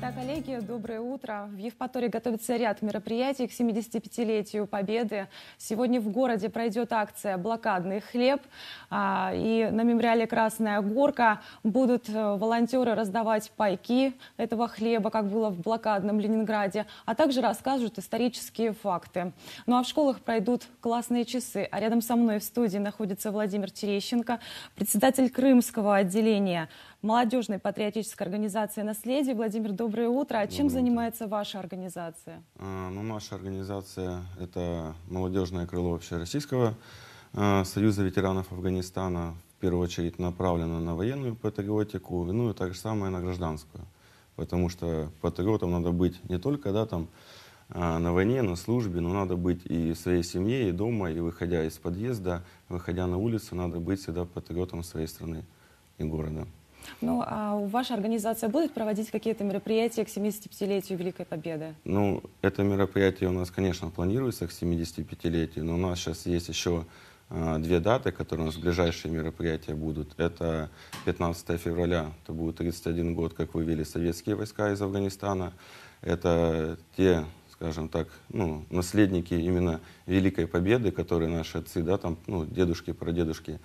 Да, коллеги, доброе утро. В Евпатории готовится ряд мероприятий к 75-летию Победы. Сегодня в городе пройдет акция «Блокадный хлеб». А, и на мемориале «Красная горка» будут э, волонтеры раздавать пайки этого хлеба, как было в блокадном Ленинграде, а также расскажут исторические факты. Ну а в школах пройдут классные часы. А рядом со мной в студии находится Владимир Терещенко, председатель Крымского отделения молодежной патриотической организации «Наследие». Владимир, доброе утро. А доброе чем утро. занимается ваша организация? А, ну, наша организация — это молодежное крыло общероссийского а, союза ветеранов Афганистана. В первую очередь направлено на военную патриотику, ну и так же самое на гражданскую. Потому что патриотом надо быть не только, да, там, а, на войне, на службе, но надо быть и своей семье, и дома, и выходя из подъезда, выходя на улицу, надо быть всегда патриотом своей страны и города. Ну, а ваша организация будет проводить какие-то мероприятия к 75-летию Великой Победы? Ну, это мероприятие у нас, конечно, планируется к 75-летию, но у нас сейчас есть еще э, а, две даты, которые у нас ближайшие мероприятия будут. Это 15 февраля, это будет 31 год, как вывели советские войска из Афганистана. Это те скажем так, ну, наследники именно Великой Победы, которые наши отцы, да, там, ну, дедушки, прадедушки,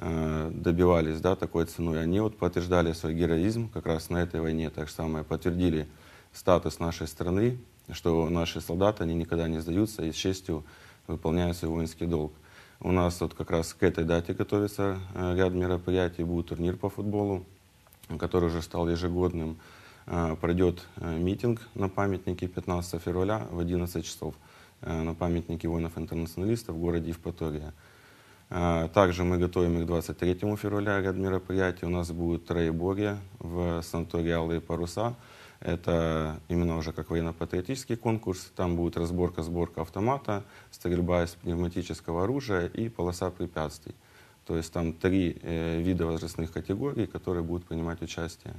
Э, добивались да, такой ценой, они вот подтверждали свой героизм как раз на этой войне. Так же самое подтвердили статус нашей страны, что наши солдаты, они никогда не сдаются и с честью выполняют свой воинский долг. У нас вот как раз к этой дате готовится э, ряд мероприятий, будет турнир по футболу, который уже стал ежегодным. Э, пройдет митинг на памятнике 15 февраля в 11 часов на памятнике воинов-интернационалистов в городе Евпатория. А, также мы готовим их к 23 февраля ряд мероприятий. У нас будет троеборье в санатории «Алые паруса». Это именно уже как военно-патриотический конкурс. Там будет разборка-сборка автомата, стрельба из пневматического оружия и полоса препятствий. То есть там три э, вида возрастных категорий, которые будут принимать участие.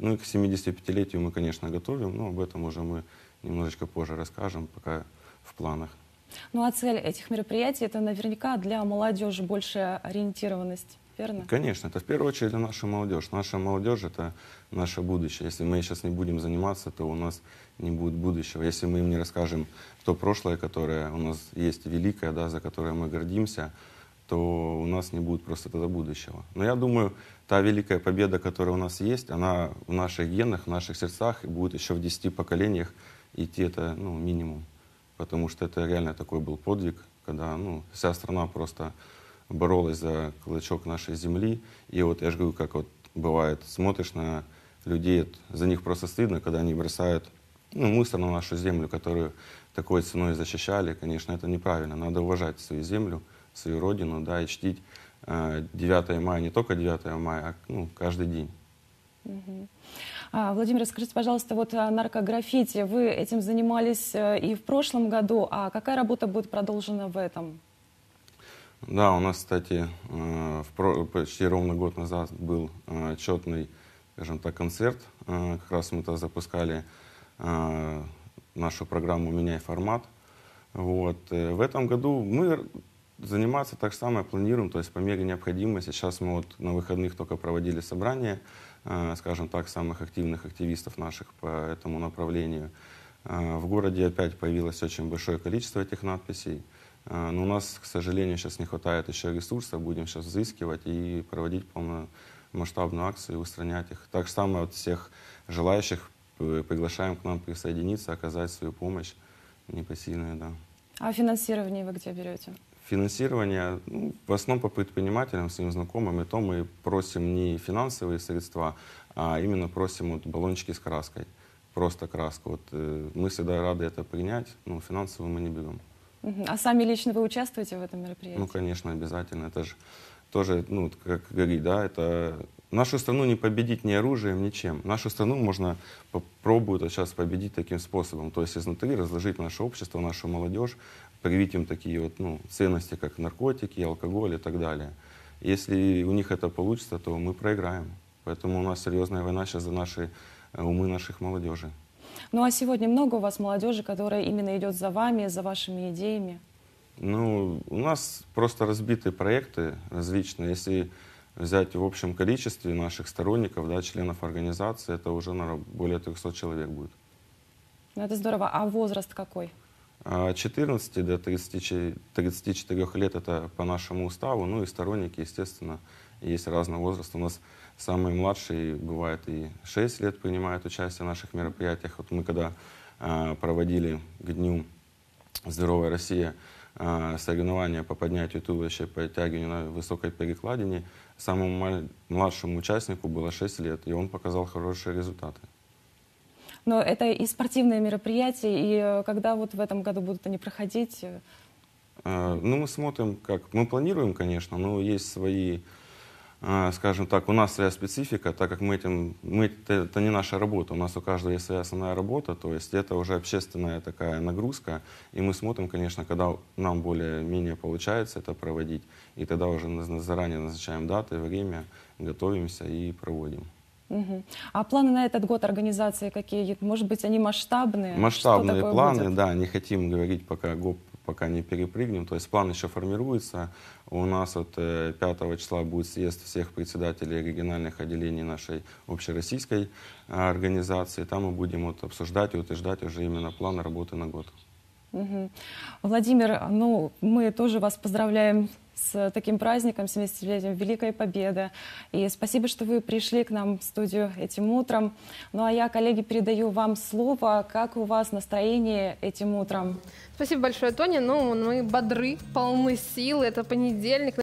Ну и к 75-летию мы, конечно, готовим, но об этом уже мы немножечко позже расскажем, пока в планах. Ну а цель этих мероприятий это наверняка для молодежи большая ориентированность. Верно? Конечно, это в первую очередь для нашей молодежи. Наша молодежь это наше будущее. Если мы сейчас не будем заниматься, то у нас не будет будущего. Если мы им не расскажем то прошлое, которое у нас есть великое, да, за которое мы гордимся, то у нас не будет просто тогда будущего. Но я думаю, та великая победа, которая у нас есть, она в наших генах, в наших сердцах и будет еще в десяти поколениях идти это ну, минимум потому что это реально такой был подвиг, когда ну, вся страна просто боролась за клочок нашей земли. И вот я же говорю, как вот бывает, смотришь на людей, за них просто стыдно, когда они бросают ну, мусор на нашу землю, которую такой ценой защищали. Конечно, это неправильно. Надо уважать свою землю, свою родину, да, и чтить 9 э, мая не только 9 мая, а ну, каждый день. А, Владимир, скажите, пожалуйста, вот а, наркограффити, вы этим занимались э, и в прошлом году, а какая работа будет продолжена в этом? Да, у нас, кстати, э, почти ровно год назад был э, четный, скажем так, концерт. Как раз мы тогда запускали нашу программу «Меняй формат». Вот. В этом году мы заниматься так же самое планируем, то есть по мере необходимости. Сейчас мы вот на выходных только проводили собрание, э, скажем так, самых активных активистов наших по этому направлению. Э, в городе опять появилось очень большое количество этих надписей. Э, но у нас, к сожалению, сейчас не хватает еще ресурсов. Будем сейчас взыскивать и проводить масштабную акцию и устранять их. Так же самое от всех желающих приглашаем к нам присоединиться, оказать свою помощь непосильную, да. А финансирование вы где берете? финансирование, ну, в основном по предпринимателям, своим знакомым, и то мы просим не финансовые средства, а именно просим вот баллончики с краской, просто краску. Вот, э, мы всегда рады это принять, но финансовую мы не берем. А сами лично вы участвуете в этом мероприятии? Ну, конечно, обязательно. Это же тоже, ну, как говорить, да, это Нашу страну не победить ни оружием, ничем. Нашу страну можно попробуют сейчас победить таким способом. То есть изнутри разложить наше общество, нашу молодежь, привить им такие вот, ну, ценности, как наркотики, алкоголь и так далее. Если у них это получится, то мы проиграем. Поэтому у нас серьезная война сейчас за наши э, умы наших молодежи. Ну а сегодня много у вас молодежи, которая именно идет за вами, за вашими идеями? Ну, у нас просто разбиты проекты различные. Если взять в общем количестве наших сторонников, да, членов организации, это уже наверное, более 300 человек будет. Ну, это здорово. А возраст какой? От а, 14 до 30, 34 лет это по нашему уставу. Ну и сторонники, естественно, есть разного возраста. У нас самые младшие бывает и 6 лет принимают участие в наших мероприятиях. Вот мы когда а, проводили к Дню «Здоровая Россия», а, соревнования по поднятию туловища и подтягиванию на высокой перекладине. Самому младшему участнику было 6 лет, и он показал хорошие результаты. Но это и спортивные мероприятия, и э, когда вот в этом году будут они проходить? Э? А, ну, мы смотрим, как... Мы планируем, конечно, но есть свои Э, скажем так, у нас своя специфика, так как мы этим, мы, это, не наша работа, у нас у каждого есть своя основная работа, то есть это уже общественная такая нагрузка, и мы смотрим, конечно, когда нам более-менее получается это проводить, и тогда уже заранее назначаем даты, время, готовимся и проводим. Угу. А планы на этот год организации какие? Может быть, они масштабные? Масштабные планы, будет? да, не хотим говорить пока гоп пока не перепрыгнем. То есть план еще формируется. У нас вот 5 э, числа будет съезд всех председателей региональных отделений нашей общероссийской э, организации. Там мы будем вот обсуждать и утверждать уже именно план работы на год. Угу. Владимир, ну мы тоже вас поздравляем с таким праздником, 70-летием Великой Победы. И спасибо, что вы пришли к нам в студию этим утром. Ну а я, коллеги, передаю вам слово. Как у вас настроение этим утром? Спасибо большое, Тоня. Ну, мы бодры, полны сил. Это понедельник.